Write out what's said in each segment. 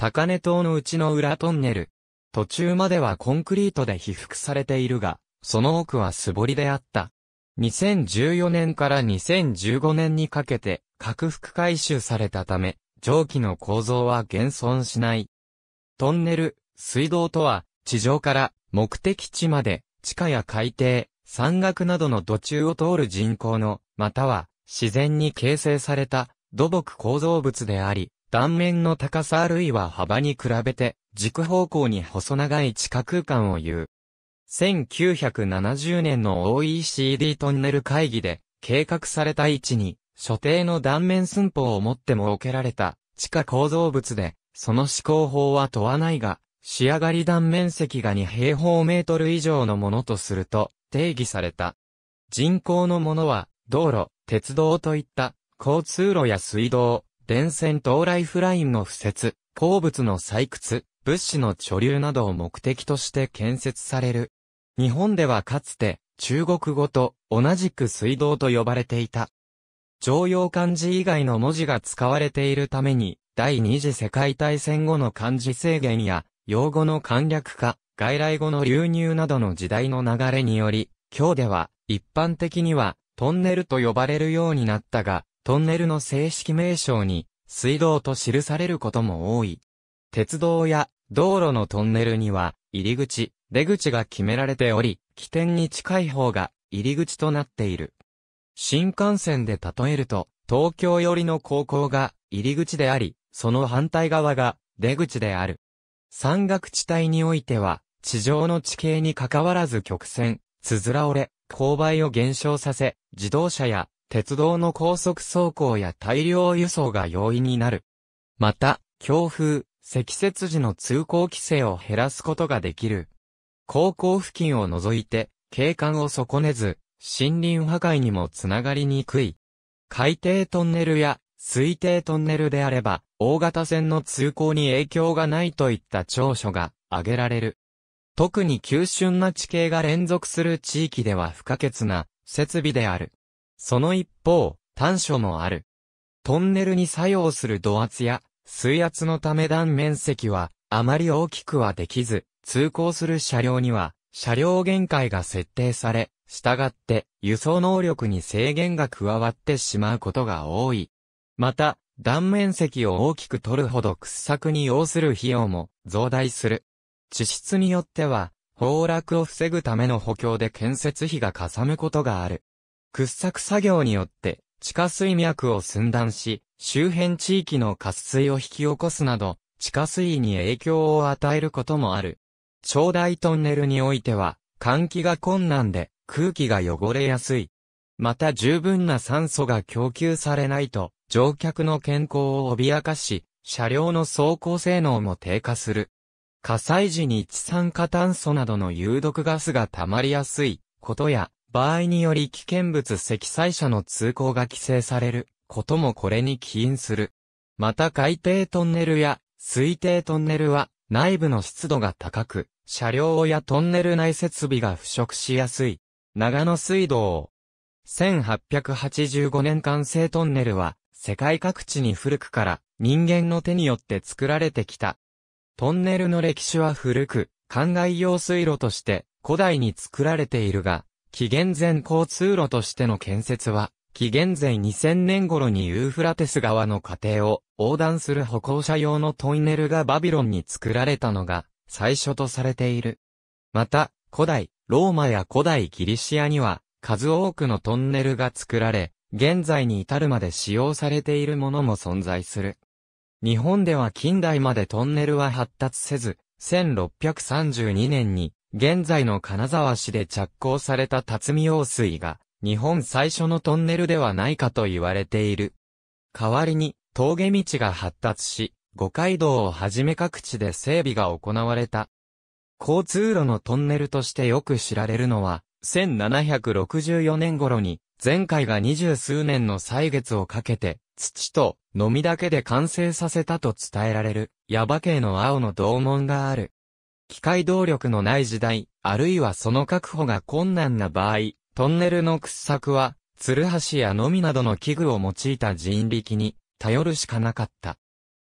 高根島のうちの裏トンネル。途中まではコンクリートで被覆されているが、その奥は素りであった。2014年から2015年にかけて、拡幅回収されたため、蒸気の構造は現存しない。トンネル、水道とは、地上から目的地まで、地下や海底、山岳などの土中を通る人工の、または自然に形成された土木構造物であり、断面の高さあるいは幅に比べて、軸方向に細長い地下空間を言う。1970年の OECD トンネル会議で、計画された位置に、所定の断面寸法をもって設けられた、地下構造物で、その思考法は問わないが、仕上がり断面積が2平方メートル以上のものとすると、定義された。人工のものは、道路、鉄道といった、交通路や水道、電線到来フラインの敷設、鉱物の採掘、物資の貯留などを目的として建設される。日本ではかつて、中国語と同じく水道と呼ばれていた。常用漢字以外の文字が使われているために、第二次世界大戦後の漢字制限や、用語の簡略化、外来語の流入などの時代の流れにより、今日では、一般的には、トンネルと呼ばれるようになったが、トンネルの正式名称に、水道と記されることも多い。鉄道や道路のトンネルには、入り口、出口が決められており、起点に近い方が入り口となっている。新幹線で例えると、東京寄りの高校が入り口であり、その反対側が出口である。山岳地帯においては、地上の地形に関わらず曲線、つづら折れ、勾配を減少させ、自動車や鉄道の高速走行や大量輸送が容易になる。また、強風、積雪時の通行規制を減らすことができる。高校付近を除いて、景観を損ねず、森林破壊にもつながりにくい。海底トンネルや水底トンネルであれば、大型船の通行に影響がないといった長所が挙げられる。特に急峻な地形が連続する地域では不可欠な設備である。その一方、短所もある。トンネルに作用する土圧や水圧のため断面積はあまり大きくはできず、通行する車両には車両限界が設定され、従って輸送能力に制限が加わってしまうことが多い。また、断面積を大きく取るほど掘削に要する費用も増大する。地質によっては、崩落を防ぐための補強で建設費がかさむことがある。掘削作業によって地下水脈を寸断し、周辺地域の渇水を引き起こすなど、地下水位に影響を与えることもある。長大トンネルにおいては、換気が困難で空気が汚れやすい。また十分な酸素が供給されないと、乗客の健康を脅かし、車両の走行性能も低下する。火災時に一酸化炭素などの有毒ガスが溜まりやすいことや、場合により危険物積載車の通行が規制されることもこれに起因する。また海底トンネルや水底トンネルは内部の湿度が高く、車両やトンネル内設備が腐食しやすい。長野水道。1885年完成トンネルは、世界各地に古くから人間の手によって作られてきた。トンネルの歴史は古く、灌漑用水路として古代に作られているが、紀元前交通路としての建設は、紀元前2000年頃にユーフラテス川の過程を横断する歩行者用のトンネルがバビロンに作られたのが最初とされている。また、古代ローマや古代ギリシアには数多くのトンネルが作られ、現在に至るまで使用されているものも存在する。日本では近代までトンネルは発達せず、1632年に現在の金沢市で着工された辰巳用水が、日本最初のトンネルではないかと言われている。代わりに、峠道が発達し、五街道をはじめ各地で整備が行われた。交通路のトンネルとしてよく知られるのは、1764年頃に、前回が二十数年の歳月をかけて、土と、のみだけで完成させたと伝えられる、矢場系の青の洞門がある。機械動力のない時代、あるいはその確保が困難な場合、トンネルの掘削は、ツルハシやのみなどの器具を用いた人力に頼るしかなかった。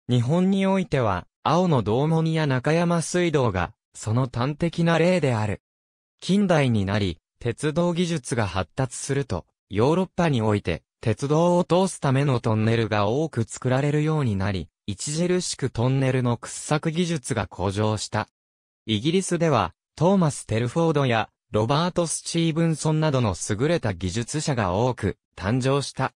日本においては、青の道門や中山水道が、その端的な例である。近代になり、鉄道技術が発達すると、ヨーロッパにおいて、鉄道を通すためのトンネルが多く作られるようになり、著しくトンネルの掘削技術が向上した。イギリスでは、トーマス・テルフォードや、ロバート・スチーブンソンなどの優れた技術者が多く、誕生した。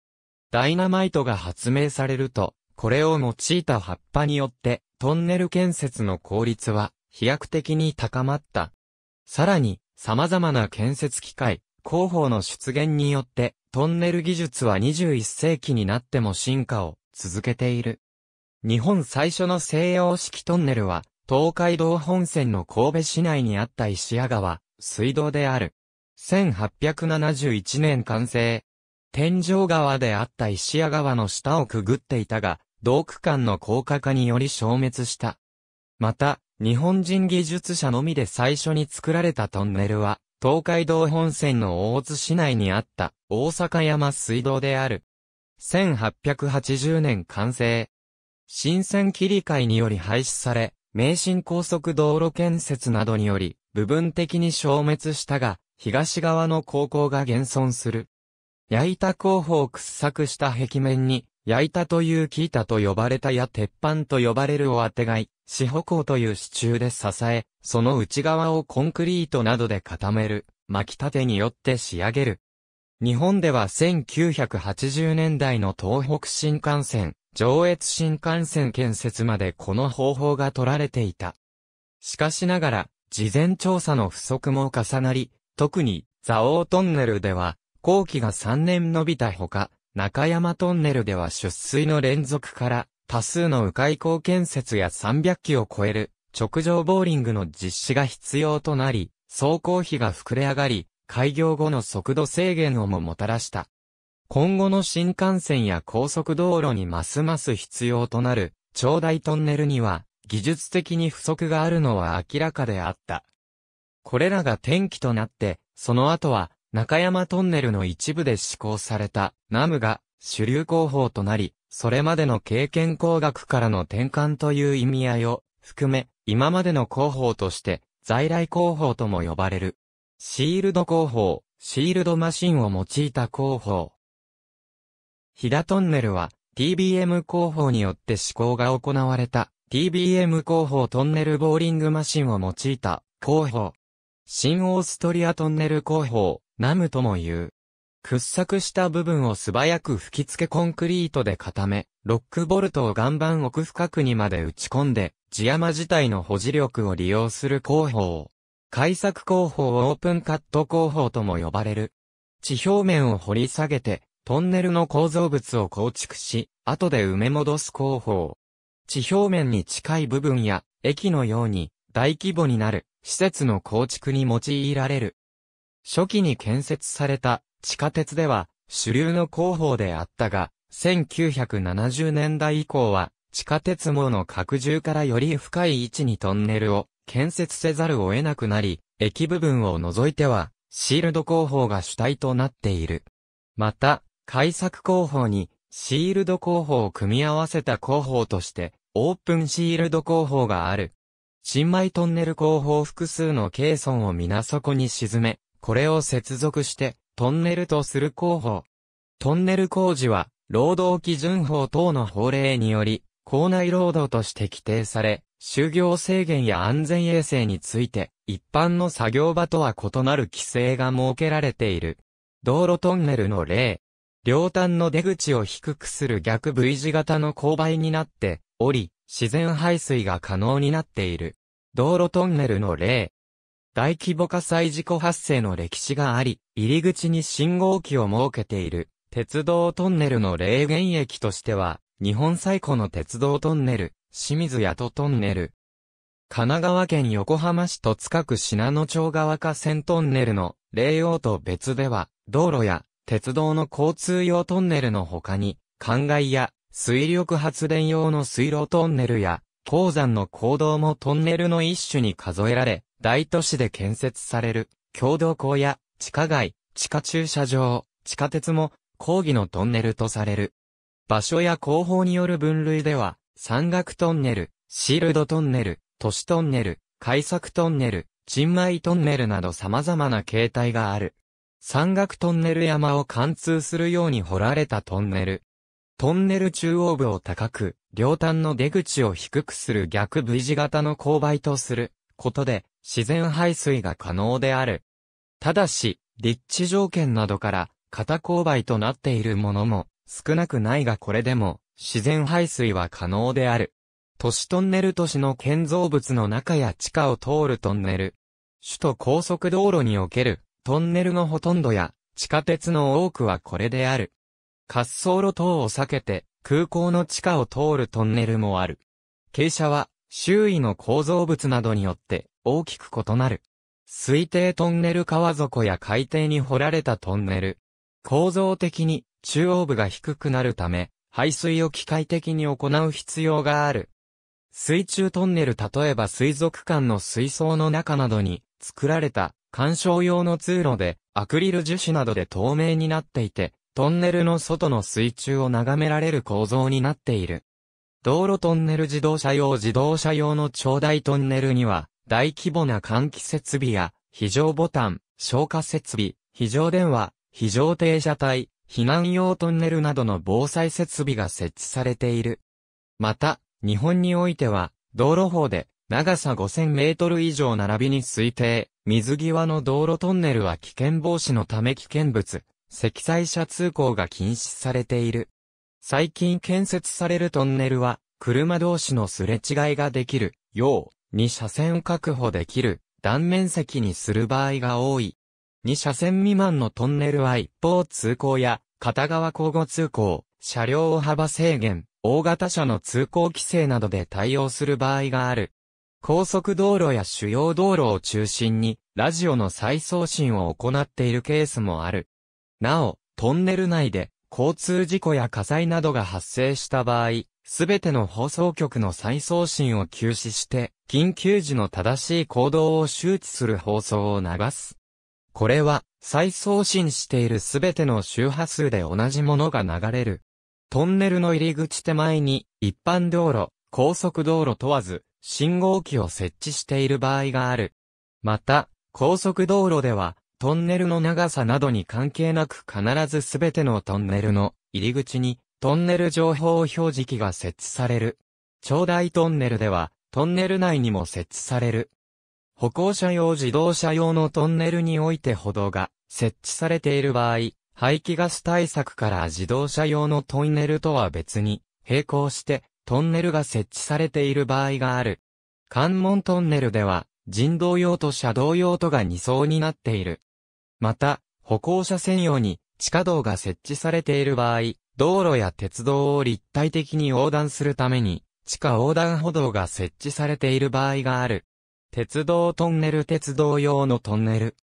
ダイナマイトが発明されると、これを用いた葉っぱによって、トンネル建設の効率は、飛躍的に高まった。さらに、様々な建設機械、工法の出現によって、トンネル技術は21世紀になっても進化を続けている。日本最初の西洋式トンネルは、東海道本線の神戸市内にあった石屋川、水道である。1871年完成。天井川であった石屋川の下をくぐっていたが、同区間の高架化により消滅した。また、日本人技術者のみで最初に作られたトンネルは、東海道本線の大津市内にあった大阪山水道である。1880年完成。新線切り替えにより廃止され、名神高速道路建設などにより、部分的に消滅したが、東側の高校が現存する。焼いた工法を掘削した壁面に、焼いたという木板と呼ばれたや鉄板と呼ばれるをあてがい、四歩行という支柱で支え、その内側をコンクリートなどで固める、巻き立てによって仕上げる。日本では1980年代の東北新幹線、上越新幹線建設までこの方法が取られていた。しかしながら、事前調査の不足も重なり、特に、蔵王トンネルでは、工期が3年伸びたほか、中山トンネルでは出水の連続から、多数の迂回港建設や300機を超える、直上ボーリングの実施が必要となり、走行費が膨れ上がり、開業後の速度制限をももたらした。今後の新幹線や高速道路にますます必要となる、長大トンネルには、技術的に不足があるのは明らかであった。これらが転機となって、その後は、中山トンネルの一部で施行された、ナムが、主流工法となり、それまでの経験工学からの転換という意味合いを、含め、今までの工法として、在来工法とも呼ばれる。シールド工法、シールドマシンを用いた工法。飛騨トンネルは TBM 工法によって施行が行われた TBM 工法トンネルボーリングマシンを用いた工法。新オーストリアトンネル工法、ナムとも言う。掘削した部分を素早く吹き付けコンクリートで固め、ロックボルトを岩盤奥深くにまで打ち込んで、地山自体の保持力を利用する工法。開削工法をオープンカット工法とも呼ばれる。地表面を掘り下げて、トンネルの構造物を構築し、後で埋め戻す工法。地表面に近い部分や、駅のように、大規模になる、施設の構築に用いられる。初期に建設された、地下鉄では、主流の工法であったが、1970年代以降は、地下鉄網の拡充からより深い位置にトンネルを建設せざるを得なくなり、駅部分を除いては、シールド工法が主体となっている。また、開作工法にシールド工法を組み合わせた工法として、オープンシールド工法がある。新米トンネル工法複数のケーソンを皆底に沈め、これを接続して、トンネルとする工法。トンネル工事は、労働基準法等の法令により、校内労働として規定され、就業制限や安全衛生について、一般の作業場とは異なる規制が設けられている。道路トンネルの例、両端の出口を低くする逆 V 字型の勾配になっており、自然排水が可能になっている。道路トンネルの例。大規模火災事故発生の歴史があり、入り口に信号機を設けている。鉄道トンネルの例原駅としては、日本最古の鉄道トンネル、清水宿戸トンネル。神奈川県横浜市戸塚区品野町川河川トンネルの例用と別では、道路や鉄道の交通用トンネルの他に、灌漑や水力発電用の水路トンネルや、鉱山の坑道もトンネルの一種に数えられ、大都市で建設される、共同校や地下街、地下駐車場、地下鉄も、抗議のトンネルとされる。場所や工法による分類では、山岳トンネル、シールドトンネル、都市トンネル、改作トンネル、沈米トンネルなど様々な形態がある。山岳トンネル山を貫通するように掘られたトンネル。トンネル中央部を高く、両端の出口を低くする逆 V 字型の勾配とすることで自然排水が可能である。ただし、立地条件などから型勾配となっているものも少なくないがこれでも自然排水は可能である。都市トンネル都市の建造物の中や地下を通るトンネル。首都高速道路におけるトンネルのほとんどや、地下鉄の多くはこれである。滑走路等を避けて、空港の地下を通るトンネルもある。傾斜は、周囲の構造物などによって、大きく異なる。水底トンネル川底や海底に掘られたトンネル。構造的に、中央部が低くなるため、排水を機械的に行う必要がある。水中トンネル例えば水族館の水槽の中などに、作られた干渉用の通路で、アクリル樹脂などで透明になっていて、トンネルの外の水中を眺められる構造になっている。道路トンネル自動車用自動車用の長大トンネルには、大規模な換気設備や、非常ボタン、消火設備、非常電話、非常停車帯、避難用トンネルなどの防災設備が設置されている。また、日本においては、道路法で、長さ5000メートル以上並びに推定、水際の道路トンネルは危険防止のため危険物、積載車通行が禁止されている。最近建設されるトンネルは、車同士のすれ違いができる、よう、に車線を確保できる、断面積にする場合が多い。2車線未満のトンネルは一方通行や、片側交互通行、車両を幅制限、大型車の通行規制などで対応する場合がある。高速道路や主要道路を中心に、ラジオの再送信を行っているケースもある。なお、トンネル内で、交通事故や火災などが発生した場合、すべての放送局の再送信を休止して、緊急時の正しい行動を周知する放送を流す。これは、再送信しているすべての周波数で同じものが流れる。トンネルの入り口手前に、一般道路、高速道路問わず、信号機を設置している場合がある。また、高速道路では、トンネルの長さなどに関係なく必ずすべてのトンネルの入り口にトンネル情報表示器が設置される。長大トンネルではトンネル内にも設置される。歩行者用自動車用のトンネルにおいて歩道が設置されている場合、排気ガス対策から自動車用のトンネルとは別に並行してトンネルが設置されている場合がある。関門トンネルでは、人道用と車道用とが2層になっている。また、歩行者専用に地下道が設置されている場合、道路や鉄道を立体的に横断するために、地下横断歩道が設置されている場合がある。鉄道トンネル鉄道用のトンネル。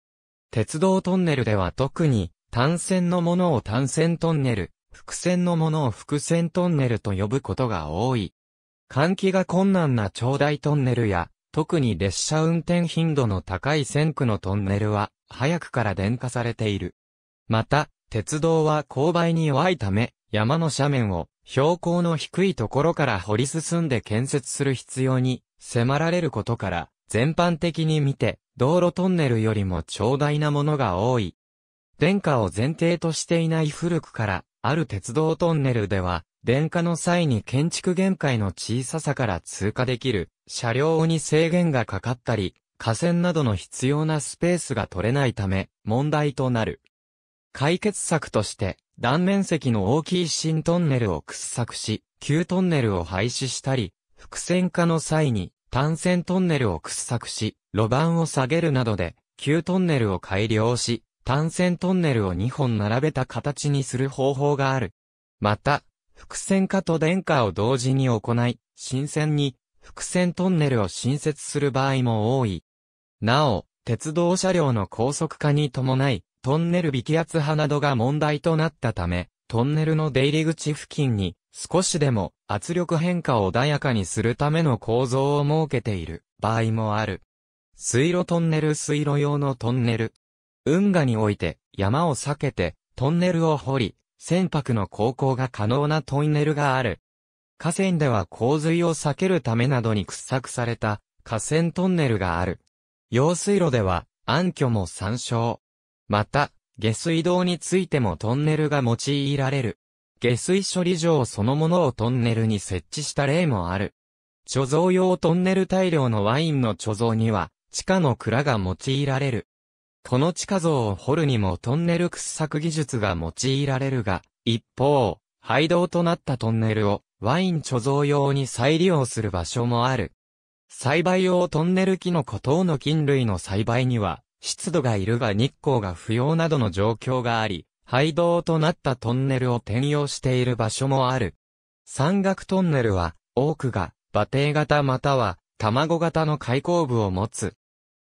鉄道トンネルでは特に、単線のものを単線トンネル、伏線のものを伏線トンネルと呼ぶことが多い。換気が困難な長大トンネルや、特に列車運転頻度の高い線区のトンネルは、早くから電化されている。また、鉄道は勾配に弱いため、山の斜面を標高の低いところから掘り進んで建設する必要に迫られることから、全般的に見て、道路トンネルよりも長大なものが多い。電化を前提としていない古くから、ある鉄道トンネルでは、電化の際に建築限界の小ささから通過できる車両に制限がかかったり、河川などの必要なスペースが取れないため問題となる。解決策として断面積の大きい新トンネルを掘削し、旧トンネルを廃止したり、複線化の際に単線トンネルを掘削し、路盤を下げるなどで、旧トンネルを改良し、単線トンネルを2本並べた形にする方法がある。また、複線化と電化を同時に行い、新線に複線トンネルを新設する場合も多い。なお、鉄道車両の高速化に伴い、トンネル微気圧波などが問題となったため、トンネルの出入り口付近に少しでも圧力変化を穏やかにするための構造を設けている場合もある。水路トンネル水路用のトンネル、運河において山を避けてトンネルを掘り、船舶の航行が可能なトンネルがある。河川では洪水を避けるためなどに掘削された河川トンネルがある。用水路では暗渠も参照。また、下水道についてもトンネルが用いられる。下水処理場そのものをトンネルに設置した例もある。貯蔵用トンネル大量のワインの貯蔵には、地下の蔵が用いられる。この地下像を掘るにもトンネル掘削技術が用いられるが、一方、廃道となったトンネルをワイン貯蔵用に再利用する場所もある。栽培用トンネルキノコ等の菌類の栽培には、湿度がいるが日光が不要などの状況があり、廃道となったトンネルを転用している場所もある。山岳トンネルは、多くが、馬蹄型または、卵型の開口部を持つ。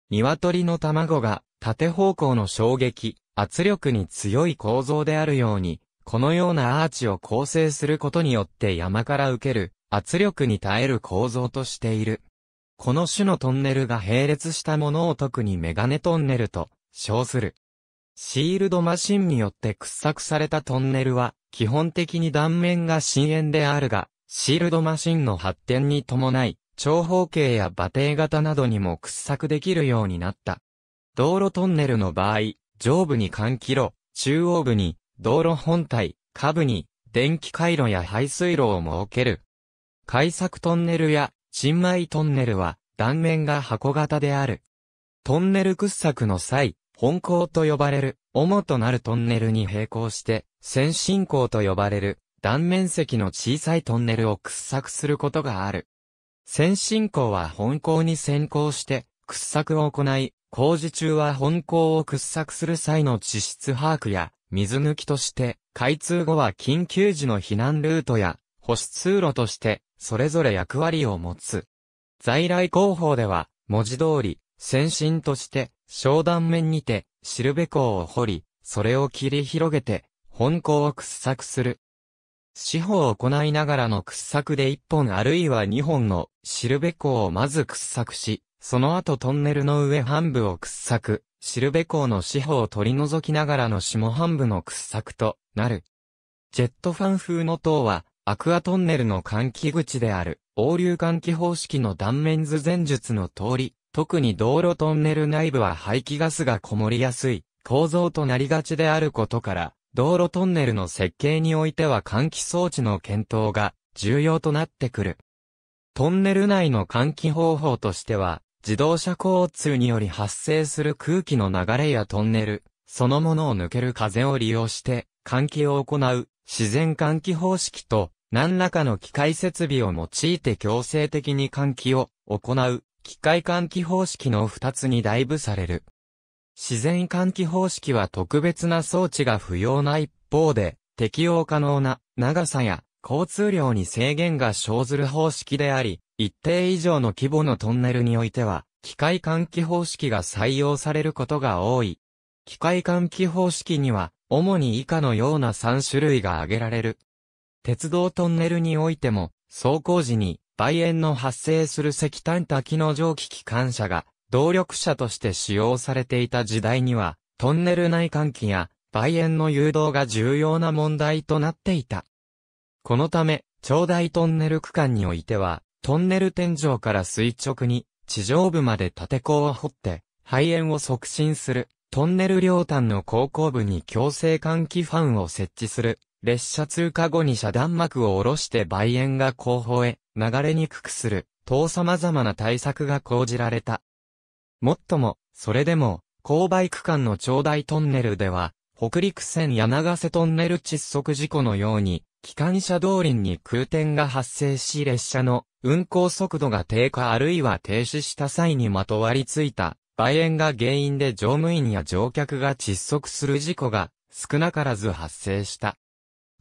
鶏の卵が縦方向の衝撃、圧力に強い構造であるように、このようなアーチを構成することによって山から受ける圧力に耐える構造としている。この種のトンネルが並列したものを特にメガネトンネルと称する。シールドマシンによって掘削されたトンネルは基本的に断面が深淵であるが、シールドマシンの発展に伴い、長方形や馬蹄型などにも掘削できるようになった。道路トンネルの場合、上部に換気路、中央部に、道路本体、下部に、電気回路や排水路を設ける。改作トンネルや、新米トンネルは、断面が箱型である。トンネル掘削の際、本校と呼ばれる、主となるトンネルに並行して、先進校と呼ばれる、断面積の小さいトンネルを掘削することがある。先進校は本校に先行して、掘削を行い、工事中は本校を掘削する際の地質把握や、水抜きとして、開通後は緊急時の避難ルートや、保守通路として、それぞれ役割を持つ。在来工法では、文字通り、先進として、商談面にて、シルベ港を掘り、それを切り広げて、本港を掘削する。四方を行いながらの掘削で1本あるいは2本のシルベ港をまず掘削し、その後トンネルの上半部を掘削、シルベ港の四方を取り除きながらの下半部の掘削となる。ジェットファン風の塔は、アクアトンネルの換気口である、応流換気方式の断面図前述の通り、特に道路トンネル内部は排気ガスがこもりやすい構造となりがちであることから、道路トンネルの設計においては換気装置の検討が重要となってくる。トンネル内の換気方法としては、自動車交通により発生する空気の流れやトンネル、そのものを抜ける風を利用して、換気を行う、自然換気方式と、何らかの機械設備を用いて強制的に換気を行う、機械換気方式の二つに代分される。自然換気方式は特別な装置が不要な一方で、適用可能な長さや交通量に制限が生ずる方式であり、一定以上の規模のトンネルにおいては、機械換気方式が採用されることが多い。機械換気方式には、主に以下のような3種類が挙げられる。鉄道トンネルにおいても、走行時に、梅炎の発生する石炭多機能蒸気機関車が、動力車として使用されていた時代には、トンネル内換気や、梅炎の誘導が重要な問題となっていた。このため、長大トンネル区間においては、トンネル天井から垂直に地上部まで縦坑を掘って、肺炎を促進する、トンネル両端の後方部に強制換気ファンを設置する、列車通過後に遮断幕を下ろして梅園が後方へ流れにくくする、等様々な対策が講じられた。もっとも、それでも、勾配区間の長大トンネルでは、北陸線柳瀬トンネル窒息事故のように、機関車動輪に空転が発生し列車の運行速度が低下あるいは停止した際にまとわりついた、梅炎が原因で乗務員や乗客が窒息する事故が少なからず発生した。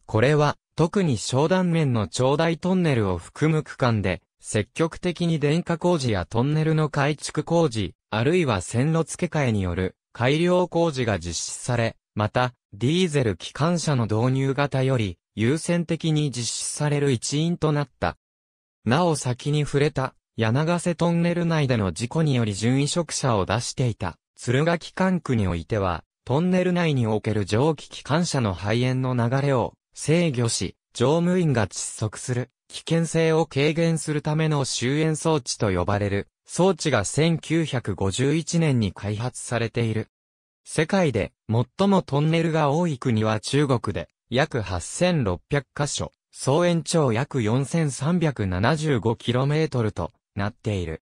これは、特に商談面の長大トンネルを含む区間で、積極的に電化工事やトンネルの改築工事、あるいは線路付け替えによる改良工事が実施され、また、ディーゼル機関車の導入型より優先的に実施される一因となった。なお先に触れた、柳瀬トンネル内での事故により準移植者を出していた、敦賀機関区においては、トンネル内における蒸気機関車の肺炎の流れを制御し、乗務員が窒息する危険性を軽減するための終焉装置と呼ばれる装置が1951年に開発されている。世界で最もトンネルが多い国は中国で約8600カ所、総延長約 4375km となっている。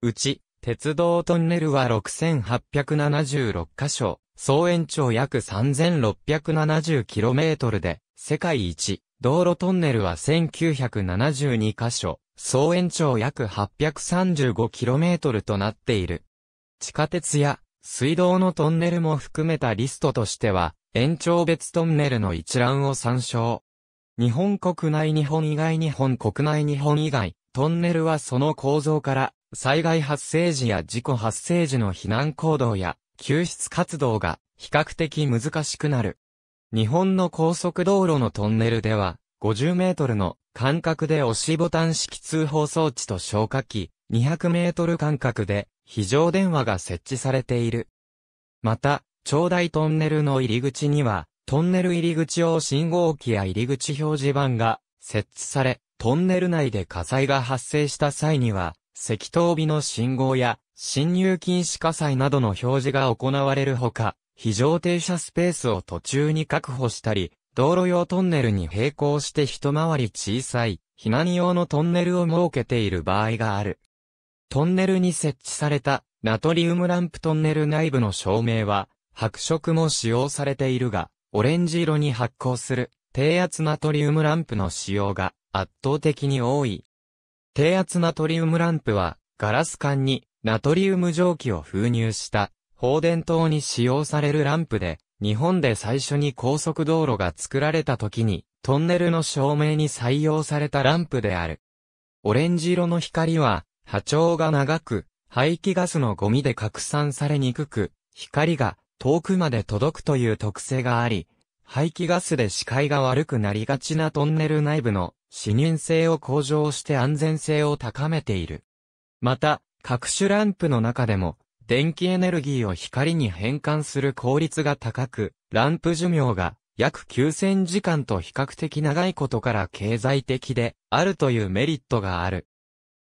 うち、鉄道トンネルは6876箇所、総延長約 3670km で、世界一、道路トンネルは1972箇所、総延長約 835km となっている。地下鉄や水道のトンネルも含めたリストとしては、延長別トンネルの一覧を参照。日本国内日本以外日本国内日本以外、トンネルはその構造から、災害発生時や事故発生時の避難行動や、救出活動が比較的難しくなる。日本の高速道路のトンネルでは、50メートルの間隔で押しボタン式通報装置と消火器、200メートル間隔で非常電話が設置されている。また、長大トンネルの入り口には、トンネル入り口用信号機や入り口表示板が設置され、トンネル内で火災が発生した際には、赤灯火の信号や進入禁止火災などの表示が行われるほか、非常停車スペースを途中に確保したり、道路用トンネルに並行して一回り小さい、避難用のトンネルを設けている場合がある。トンネルに設置されたナトリウムランプトンネル内部の照明は、白色も使用されているが、オレンジ色に発光する低圧ナトリウムランプの使用が圧倒的に多い。低圧ナトリウムランプはガラス管にナトリウム蒸気を封入した放電灯に使用されるランプで日本で最初に高速道路が作られた時にトンネルの照明に採用されたランプである。オレンジ色の光は波長が長く排気ガスのゴミで拡散されにくく光が遠くまで届くという特性があり、排気ガスで視界が悪くなりがちなトンネル内部の視認性を向上して安全性を高めている。また、各種ランプの中でも、電気エネルギーを光に変換する効率が高く、ランプ寿命が約9000時間と比較的長いことから経済的であるというメリットがある。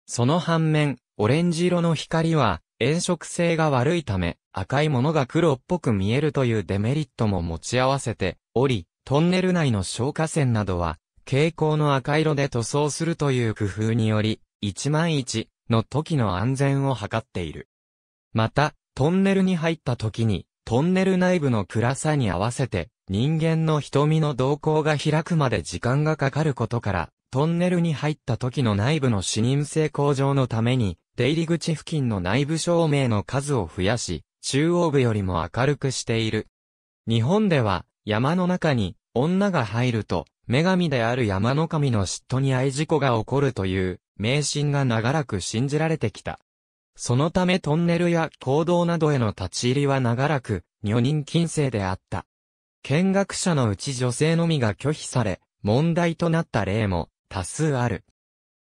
その反面、オレンジ色の光は炎色性が悪いため、赤いものが黒っぽく見えるというデメリットも持ち合わせており、トンネル内の消火栓などは、蛍光の赤色で塗装するという工夫により、1万一の時の安全を図っている。また、トンネルに入った時に、トンネル内部の暗さに合わせて、人間の瞳の動向が開くまで時間がかかることから、トンネルに入った時の内部の視認性向上のために、出入り口付近の内部照明の数を増やし、中央部よりも明るくしている。日本では、山の中に女が入ると、女神である山の神の嫉妬に愛事故が起こるという、迷信が長らく信じられてきた。そのためトンネルや行動などへの立ち入りは長らく、女人禁制であった。見学者のうち女性のみが拒否され、問題となった例も多数ある。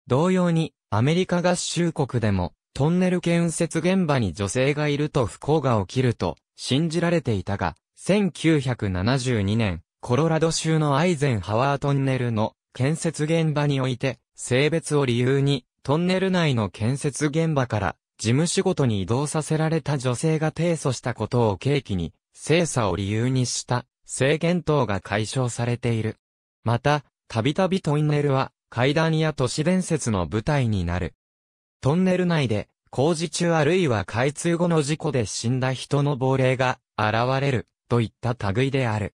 同様に、アメリカ合衆国でも、トンネル建設現場に女性がいると不幸が起きると信じられていたが、1972年、コロラド州のアイゼンハワートンネルの建設現場において、性別を理由に、トンネル内の建設現場から事務仕事に移動させられた女性が提訴したことを契機に、精査を理由にした制限等が解消されている。また、たびたびトンネルは階段や都市伝説の舞台になる。トンネル内で、工事中あるいは開通後の事故で死んだ人の亡霊が現れるといった類である。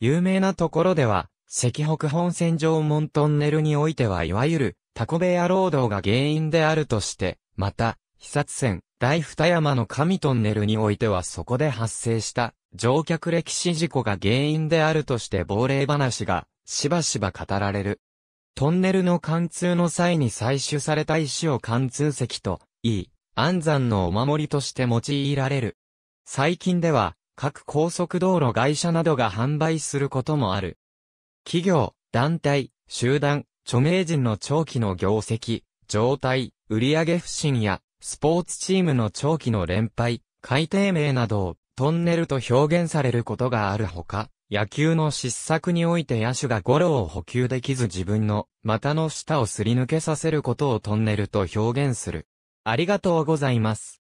有名なところでは、赤北本線上門トンネルにおいてはいわゆるタコ部屋労働が原因であるとして、また、被殺線、大二山の神トンネルにおいてはそこで発生した乗客歴史事故が原因であるとして亡霊話がしばしば語られる。トンネルの貫通の際に採取された石を貫通石と e い、安山のお守りとして用いられる。最近では、各高速道路会社などが販売することもある。企業、団体、集団、著名人の長期の業績、状態、売上不振や、スポーツチームの長期の連敗、改定名などをトンネルと表現されることがあるほか、野球の失策において野手がゴロを補給できず自分の股の下をすり抜けさせることをトンネルと表現する。ありがとうございます。